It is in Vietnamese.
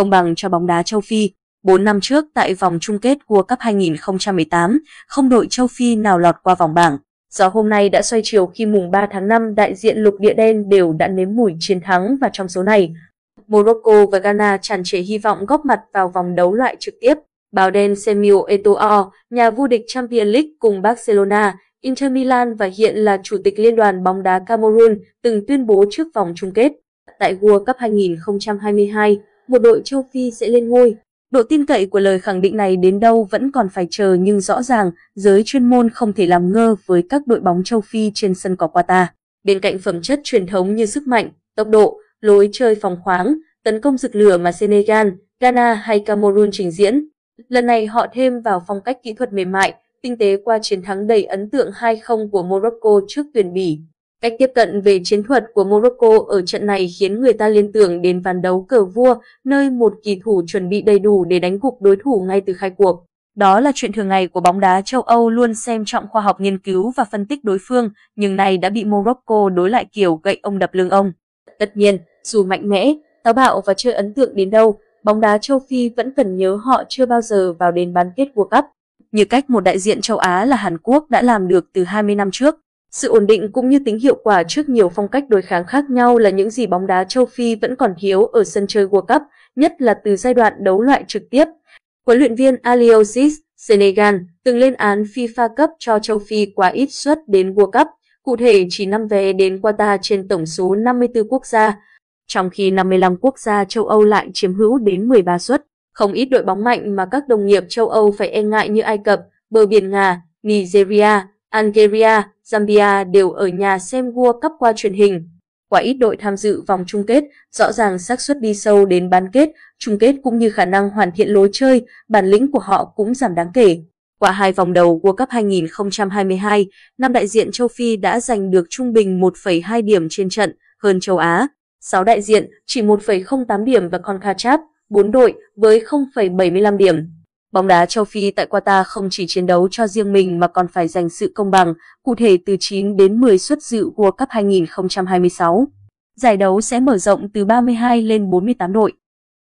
công bằng cho bóng đá châu Phi. 4 năm trước tại vòng chung kết World Cup 2018, không đội châu Phi nào lọt qua vòng bảng. Gió hôm nay đã xoay chiều khi mùng 3 tháng 5 đại diện lục địa đen đều đã nếm mùi chiến thắng và trong số này, Morocco và Ghana tràn trề hy vọng góp mặt vào vòng đấu loại trực tiếp. Báo đen Semio Eto'o, nhà vô địch Champions League cùng Barcelona, Inter Milan và hiện là chủ tịch Liên đoàn bóng đá Cameroon từng tuyên bố trước vòng chung kết tại World Cup 2022 một đội châu Phi sẽ lên ngôi. Độ tin cậy của lời khẳng định này đến đâu vẫn còn phải chờ nhưng rõ ràng giới chuyên môn không thể làm ngơ với các đội bóng châu Phi trên sân cỏ Qatar. Bên cạnh phẩm chất truyền thống như sức mạnh, tốc độ, lối chơi phòng khoáng, tấn công rực lửa mà Senegal, Ghana hay Cameroon trình diễn. Lần này họ thêm vào phong cách kỹ thuật mềm mại, tinh tế qua chiến thắng đầy ấn tượng 2-0 của Morocco trước tuyển Bỉ Cách tiếp cận về chiến thuật của Morocco ở trận này khiến người ta liên tưởng đến ván đấu cờ vua, nơi một kỳ thủ chuẩn bị đầy đủ để đánh gục đối thủ ngay từ khai cuộc. Đó là chuyện thường ngày của bóng đá châu Âu luôn xem trọng khoa học nghiên cứu và phân tích đối phương, nhưng này đã bị Morocco đối lại kiểu gậy ông đập lưng ông. Tất nhiên, dù mạnh mẽ, táo bạo và chơi ấn tượng đến đâu, bóng đá châu Phi vẫn cần nhớ họ chưa bao giờ vào đến bán kết World Cup, như cách một đại diện châu Á là Hàn Quốc đã làm được từ 20 năm trước. Sự ổn định cũng như tính hiệu quả trước nhiều phong cách đối kháng khác nhau là những gì bóng đá châu Phi vẫn còn thiếu ở sân chơi World Cup, nhất là từ giai đoạn đấu loại trực tiếp. Huấn luyện viên Aliosis Senegal từng lên án FIFA cấp cho châu Phi quá ít suất đến World Cup, cụ thể chỉ 5 vé đến Qatar trên tổng số 54 quốc gia, trong khi 55 quốc gia châu Âu lại chiếm hữu đến 13 suất. Không ít đội bóng mạnh mà các đồng nghiệp châu Âu phải e ngại như Ai Cập, bờ biển Nga, Nigeria, Algeria, Zambia đều ở nhà xem World Cup qua truyền hình. Quả ít đội tham dự vòng chung kết, rõ ràng xác suất đi sâu đến bán kết, chung kết cũng như khả năng hoàn thiện lối chơi, bản lĩnh của họ cũng giảm đáng kể. Qua hai vòng đầu World Cup 2022, năm đại diện châu Phi đã giành được trung bình 1,2 điểm trên trận hơn châu Á. 6 đại diện chỉ 1,08 điểm và CONCACHAF 4 đội với 0,75 điểm. Bóng đá châu Phi tại Qatar không chỉ chiến đấu cho riêng mình mà còn phải giành sự công bằng, cụ thể từ 9 đến 10 suất dự World Cup 2026. Giải đấu sẽ mở rộng từ 32 lên 48 đội.